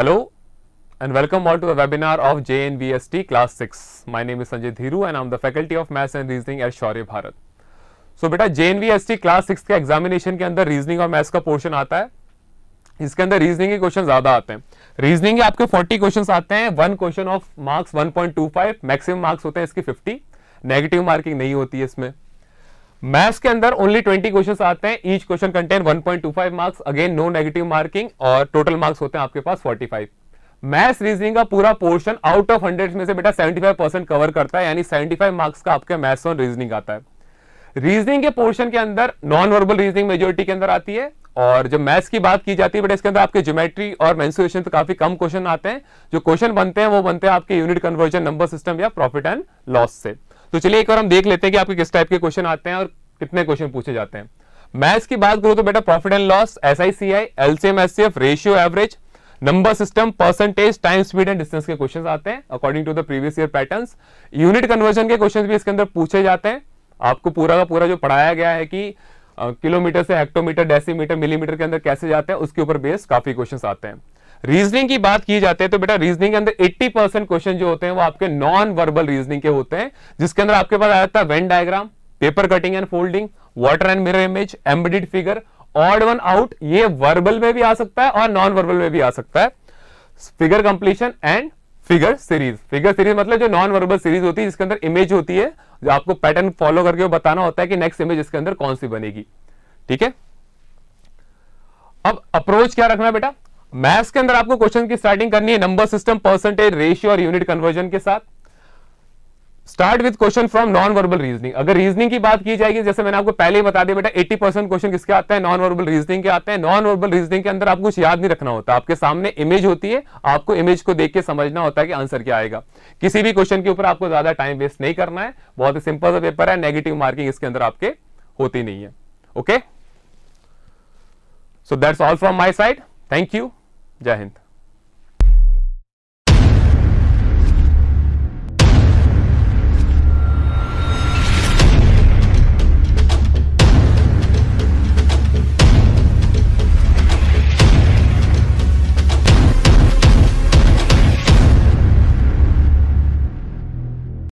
Hello and welcome all to the webinar of JNBST class 6. My name is Sanjay Dhiru and I am the faculty of Maths and Reasoning at Shaurya Bharat. So बेटा JNBST class 6 ke examination ke andar reasoning और maths ka portion आता है इसके अंदर reasoning के question ज्यादा आते हैं रीजनिंग के आपके 40 क्वेश्चन आते हैं one question of marks 1.25 maximum marks होते हैं इसके 50 नेगेटिव मार्किंग नहीं होती है इसमें मैथ्स के अंदर ओनली 20 क्वेश्चन आते हैं each question contain 1.25 marks again no negative marking और टोटल मार्क्स होते हैं आपके पास 45 मैथ्स रीजनिंग का पूरा पोर्शन आउट ऑफ 100 में से बेटा 75 परसेंट कवर करता है यानी 75 मार्क्स का आपके मैथ्स और रीजनिंग आता है रीजनिंग के पोर्शन के अंदर नॉन वर्बल रीजनिंग मेजोरिटी के अंदर आती है और जब मैथ्स की बात की जाती है बेटा इसके अंदर आपके ज्योमेट्री और मैंसुएशन तो काफी कम क्वेश्चन आते हैं जो क्वेश्चन बनते हैं वो बनते हैं आपके यूनिट कन्वर्जन नंबर सिस्टम या प्रॉफिट एंड लॉस से तो चलिए एक बार हम देख लेते हैं कि आपके किस टाइप के क्वेश्चन आते हैं और कितने क्वेश्चन पूछे जाते हैं मैथ्स की बात करो तो बेटा profit and loss S I C I LCM S C F ratio average number system percentage time speed and distance के क्वेश्चन आते हैं according to the previous year pattern unit conversion के क्वेश्चन भी इसके अंदर पूछे जाते हैं आपको पूरा का पूरा जो पढ़ाया गया है कि किलोमीटर से हेक्टोमीटर डेसीमीटर मिलीमीटर के अंदर कैसे जाते हैं उसके ऊपर बेस काफी क्वेश्चन आते हैं रीजनिंग की बात की जाती है तो बेटा रीजनिंग के अंदर 80 परसेंट क्वेश्चन जो होते हैं वो आपके नॉन वर्बल रीजनिंग के होते हैं जिसके अंदर आपके पास आ जाता है Venn diagram paper cutting and folding water and mirror image embedded figure odd one out ये वर्बल में भी आ सकता है और नॉन वर्बल में भी आ सकता है figure completion and figure series figure series मतलब जो नॉन वर्बल सीरीज होती है जिसके अंदर इमेज होती है जो आपको पैटर्न फॉलो करके वो बताना होता है कि नेक्स्ट इमेज इसके अंदर कौन सी बनेगी ठीक है अब अप्रोच क्या रखना बेटा मैथ्स के अंदर आपको क्वेश्चन की स्टार्टिंग करनी है नंबर सिस्टम परसेंटेज रेशियो और यूनिट कन्वर्जन के साथ start with question from non verbal reasoning अगर रीजनिंग की बात की जाएगी जैसे मैंने आपको पहले ही बता दिया बेटा 80 परसेंट क्वेश्चन किसके आते हैं नॉन वर्बल रीजनिंग के आते हैं नॉन वर्बल रीजनिंग के अंदर आपको कुछ याद नहीं रखना होता आपके सामने इमेज होती है आपको इमेज को देख के समझना होता है कि आंसर क्या आएगा किसी भी क्वेश्चन के ऊपर आपको ज्यादा टाइम वेस्ट नहीं करना है बहुत ही सिंपल सा पेपर है नेगेटिव मार्किंग इसके अंदर आपके होती नहीं है okay so that's all from my side thank you जय हिंद